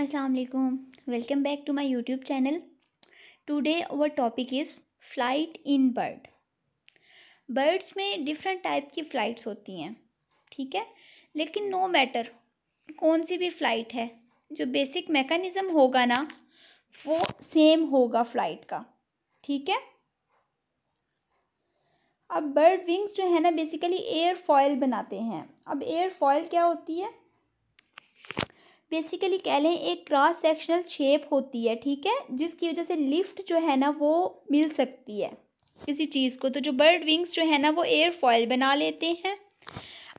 अस्सलाम वालेकुम welcome back to my YouTube channel today our topic is flight in bird birds में different type की flights होती हैं ठीक है लेकिन नो no मैटर कौन सी भी फ़्लाइट है जो बेसिक मेकानिज़म होगा ना वो सेम होगा फ़्लाइट का ठीक है अब बर्ड विंग्स जो है ना बेसिकली एयर फॉयल बनाते हैं अब एयर फॉयल क्या होती है बेसिकली कह लें एक क्रॉस सेक्शनल शेप होती है ठीक है जिसकी वजह से लिफ्ट जो है ना वो मिल सकती है किसी चीज़ को तो जो बर्ड विंग्स जो है ना वो एयर फॉयल बना लेते हैं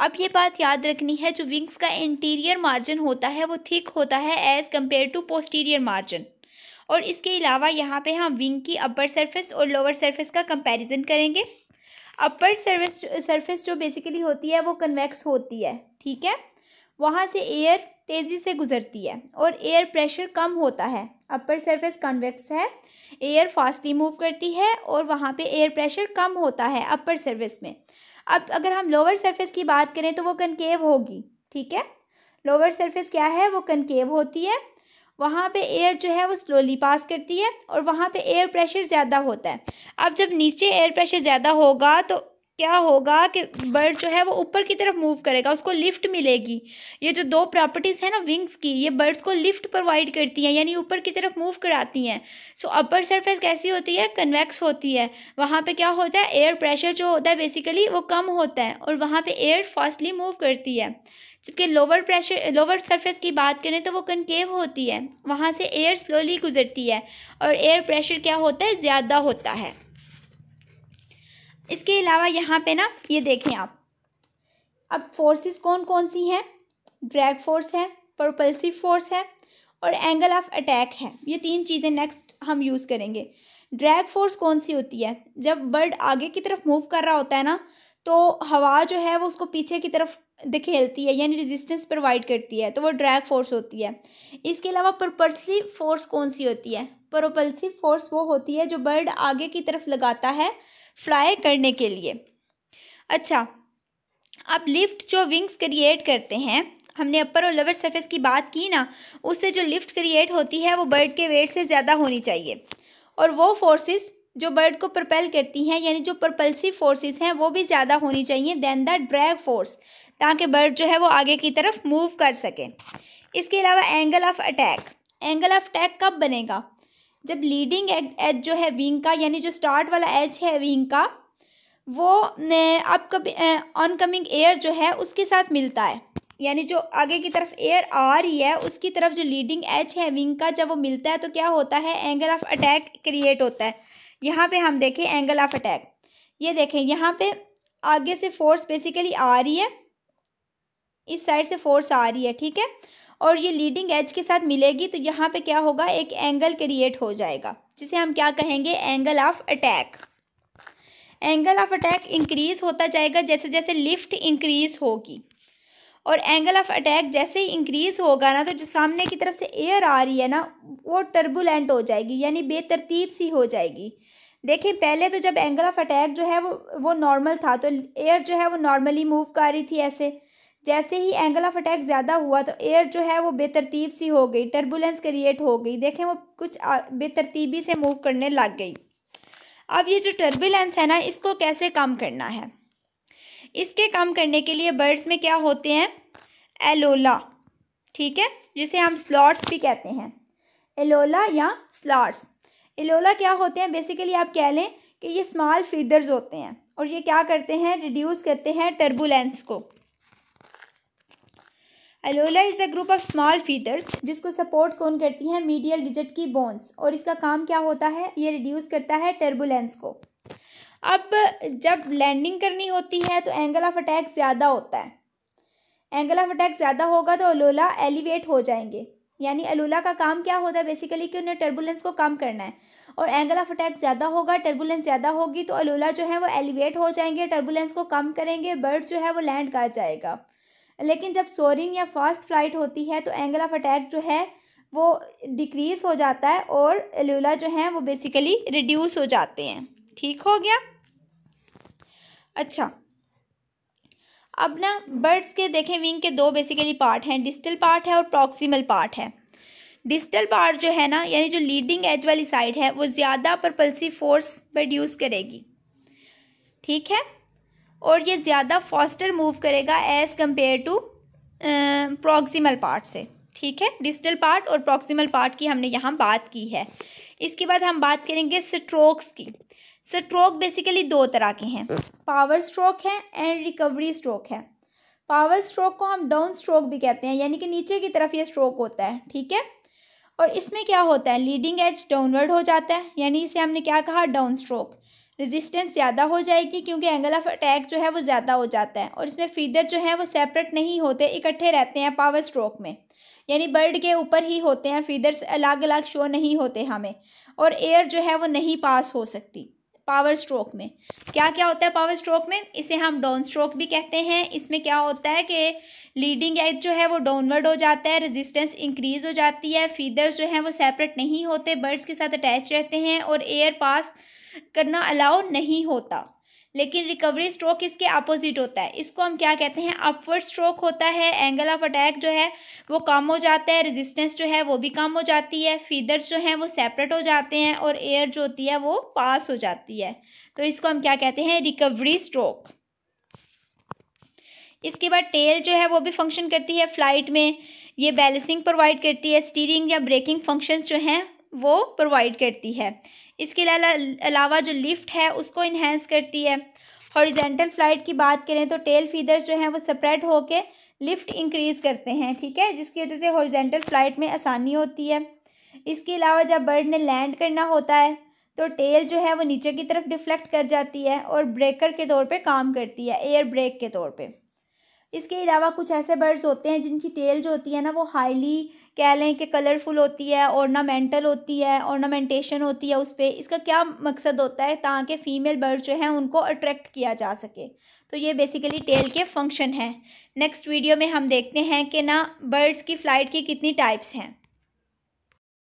अब ये बात याद रखनी है जो विंग्स का इंटीरियर मार्जिन होता है वो थिक होता है as compare to posterior margin और इसके अलावा यहाँ पे हम विंग की अपर सरफेस और लोअर सरफेस का कंपैरिजन करेंगे अपर सरफेस सरफेस जो बेसिकली होती है वो कन्वेक्स होती है ठीक है वहाँ से एयर तेज़ी से गुजरती है और एयर प्रेशर कम होता है अपर सरफेस कन्वेक्स है एयर फास्टली मूव करती है और वहाँ पे एयर प्रेशर कम होता है अपर सरफेस में अब अगर हम लोअर सरफेस की बात करें तो वो कनकेव होगी ठीक है लोअर सरफेस क्या है वो कनकेव होती है वहाँ पे एयर जो है वो स्लोली पास करती है और वहाँ पे एयर प्रेशर ज़्यादा होता है अब जब नीचे एयर प्रेशर ज़्यादा होगा तो क्या होगा कि बर्ड जो है वो ऊपर की तरफ मूव करेगा उसको लिफ्ट मिलेगी ये जो दो प्रॉपर्टीज़ हैं ना विंग्स की ये बर्ड्स को लिफ्ट प्रोवाइड करती हैं यानी ऊपर की तरफ मूव कराती हैं सो अपर सरफेस कैसी होती है कन्वेक्स होती है वहाँ पे क्या होता है एयर प्रेशर जो होता है बेसिकली वो कम होता है और वहाँ पर एयर फास्टली मूव करती है जबकि लोअर प्रेशर लोअर सरफेस की बात करें तो वो कनकेव होती है वहाँ से एयर स्लोली गुजरती है और एयर प्रेशर क्या होता है ज़्यादा होता है इसके अलावा यहाँ पे ना ये देखें आप अब फोर्सेस कौन कौन सी हैं ड्रैग फोर्स है प्रोपल्सिव फोर्स है और एंगल ऑफ अटैक है ये तीन चीज़ें नेक्स्ट हम यूज़ करेंगे ड्रैग फोर्स कौन सी होती है जब बर्ड आगे की तरफ मूव कर रहा होता है ना तो हवा जो है वो उसको पीछे की तरफ दिखेलती है यानी रेजिस्टेंस प्रोवाइड करती है तो वो ड्रैग फोर्स होती है इसके अलावा प्रोपल्सिव फोर्स कौन सी होती है प्रोपल्सिव फोर्स वो होती है जो बर्ड आगे की तरफ लगाता है फ्लाई करने के लिए अच्छा अब लिफ्ट जो विंग्स क्रिएट करते हैं हमने अपर और लोअर सरफेस की बात की ना उससे जो लिफ्ट क्रिएट होती है वो बर्ड के वेट से ज़्यादा होनी चाहिए और वो फोर्सेस जो बर्ड को प्रपेल करती हैं यानी जो प्रपल्सिव फोर्सेस हैं वो भी ज़्यादा होनी चाहिए दैन द ड्रैग फोर्स ताकि बर्ड जो है वो आगे की तरफ मूव कर सके इसके अलावा angle of attack angle of attack कब बनेगा जब लीडिंग एज जो है विंग का यानी जो स्टार्ट वाला एज है विंग का वो अप ऑनकमिंग एयर जो है उसके साथ मिलता है यानी जो आगे की तरफ एयर आ रही है उसकी तरफ जो लीडिंग एच है विंग का जब वो मिलता है तो क्या होता है एंगल ऑफ अटैक क्रिएट होता है यहाँ पे हम देखें एंगल ऑफ अटैक ये देखें यहाँ पे आगे से फोर्स बेसिकली आ रही है इस साइड से फोर्स आ रही है ठीक है और ये लीडिंग एज के साथ मिलेगी तो यहाँ पे क्या होगा एक एंगल क्रिएट हो जाएगा जिसे हम क्या कहेंगे angle of attack angle of attack increase होता जाएगा जैसे जैसे लिफ्ट इंक्रीज होगी और एंगल ऑफ अटैक जैसे ही इंक्रीज होगा ना तो जो सामने की तरफ से एयर आ रही है ना वो टर्बुलेंट हो जाएगी यानी बेतरतीब सी हो जाएगी देखिए पहले तो जब एंगल ऑफ अटैक जो है वो वो नॉर्मल था तो एयर जो है वो नॉर्मली मूव कर रही थी ऐसे जैसे ही एंगल ऑफ अटैक ज़्यादा हुआ तो एयर जो है वो बेतरतीब सी हो गई टर्बुलेंस क्रिएट हो गई देखें वो कुछ बेतरतीबी से मूव करने लग गई अब ये जो टर्बुलेंस है ना इसको कैसे कम करना है इसके कम करने के लिए बर्ड्स में क्या होते हैं एलोला ठीक है जिसे हम स्लॉट्स भी कहते हैं एलोला या स्लॉट्स एलोला क्या होते हैं बेसिकली आप कह लें कि ये स्मॉल फीडर्स होते हैं और ये क्या करते हैं रिड्यूस करते हैं टर्बुलेंस को alula is a group of small feathers जिसको सपोर्ट कौन करती हैं मीडियल डिजिट की बोन्स और इसका काम क्या होता है ये रिड्यूस करता है टर्बुलेंस को अब जब लैंडिंग करनी होती है तो एंगल ऑफ अटैक ज़्यादा होता है एंगल ऑफ अटैक ज़्यादा होगा तो अलोला एलिवेट हो जाएंगे यानी अलोला का काम क्या होता है बेसिकली कि उन्हें टर्बुलेंस को कम करना है और एंगल ऑफ अटैक ज़्यादा होगा टर्बुलेंस ज़्यादा होगी तो अलोला जो है वो एलिवेट हो जाएंगे टर्बुलेंस को कम करेंगे बर्ड जो है वो लैंड कर जाएगा लेकिन जब सोरिंग या फास्ट फ्लाइट होती है तो एंगल ऑफ अटैक जो है वो डिक्रीज़ हो जाता है और एल्यूला जो है वो बेसिकली रिड्यूस हो जाते हैं ठीक हो गया अच्छा अब ना बर्ड्स के देखें विंग के दो बेसिकली पार्ट हैं डिस्टल पार्ट है और प्रॉक्सिमल पार्ट है डिस्टल पार्ट जो है ना यानी जो लीडिंग एज वाली साइड है वो ज़्यादा परपल्सिव फोर्स प्रोड्यूस करेगी ठीक है और ये ज़्यादा फास्टर मूव करेगा as compare to proximal part से ठीक है डिजिटल पार्ट और प्रॉक्सिमल पार्ट की हमने यहाँ बात की है इसके बाद हम बात करेंगे स्ट्रोक्स की स्ट्रोक बेसिकली दो तरह के हैं पावर स्ट्रोक है एंड रिकवरी स्ट्रोक है पावर स्ट्रोक को हम डाउन स्ट्रोक भी कहते हैं यानी कि नीचे की तरफ ये स्ट्रोक होता है ठीक है और इसमें क्या होता है लीडिंग एज डाउनवर्ड हो जाता है यानी इसे हमने क्या कहा डाउन स्ट्रोक रेजिस्टेंस ज़्यादा हो जाएगी क्योंकि एंगल ऑफ अटैक जो है वो ज़्यादा हो जाता है और इसमें फीदर जो है वो सेपरेट नहीं होते इकट्ठे रहते हैं पावर स्ट्रोक में यानी बर्ड के ऊपर ही होते हैं फीदर्स अलग अलग शो नहीं होते हमें और एयर जो है वो नहीं पास हो सकती पावर स्ट्रोक में क्या क्या होता है पावर स्ट्रोक में इसे हम डाउन स्ट्रोक भी कहते हैं इसमें क्या होता है कि लीडिंग एज जो है वो डाउनवर्ड हो जाता है रेजिस्टेंस इंक्रीज हो जाती है फीदर्स जो हैं वो सेपरेट नहीं होते बर्ड्स के साथ अटैच रहते हैं और एयर पास करना अलाउ नहीं होता लेकिन रिकवरी स्ट्रोक इसके अपोजिट होता है इसको हम क्या कहते हैं अपवर्ड स्ट्रोक होता है एंगल ऑफ अटैक जो है वो कम हो जाता है रेजिस्टेंस जो है वो भी कम हो जाती है फीदर्स जो हैं वो सेपरेट हो जाते हैं और एयर जो होती है वो पास हो जाती है तो इसको हम क्या कहते हैं रिकवरी स्ट्रोक इसके बाद टेल जो है वो भी फंक्शन करती है फ्लाइट में ये बैलेंसिंग प्रोवाइड करती है स्टीरिंग या ब्रेकिंग फंक्शंस जो हैं वो प्रोवाइड करती है इसके अलावा जो लिफ्ट है उसको इन्हेंस करती है हॉरिजेंटल फ्लाइट की बात करें तो टेल फीदर्स जो हैं वो सप्रेड होकर लिफ्ट इंक्रीज़ करते हैं ठीक है जिसकी वजह से हॉरिजेंटल फ्लाइट में आसानी होती है इसके अलावा जब बर्ड ने लैंड करना होता है तो टेल जो है वो नीचे की तरफ डिफ्लेक्ट कर जाती है और ब्रेकर के तौर पे काम करती है एयर ब्रेक के तौर पे इसके अलावा कुछ ऐसे बर्ड्स होते हैं जिनकी टेल जो होती है ना वो हाईली कह लें कि कलरफुल होती है ऑर्नामेंटल होती है ऑर्नामेंटेशन होती है उस पर इसका क्या मकसद होता है ताकि फ़ीमेल बर्ड जो हैं उनको अट्रैक्ट किया जा सके तो ये बेसिकली टेल के फंक्शन हैं नेक्स्ट वीडियो में हम देखते हैं कि ना बर्ड्स की फ़्लाइट की कितनी टाइप्स हैं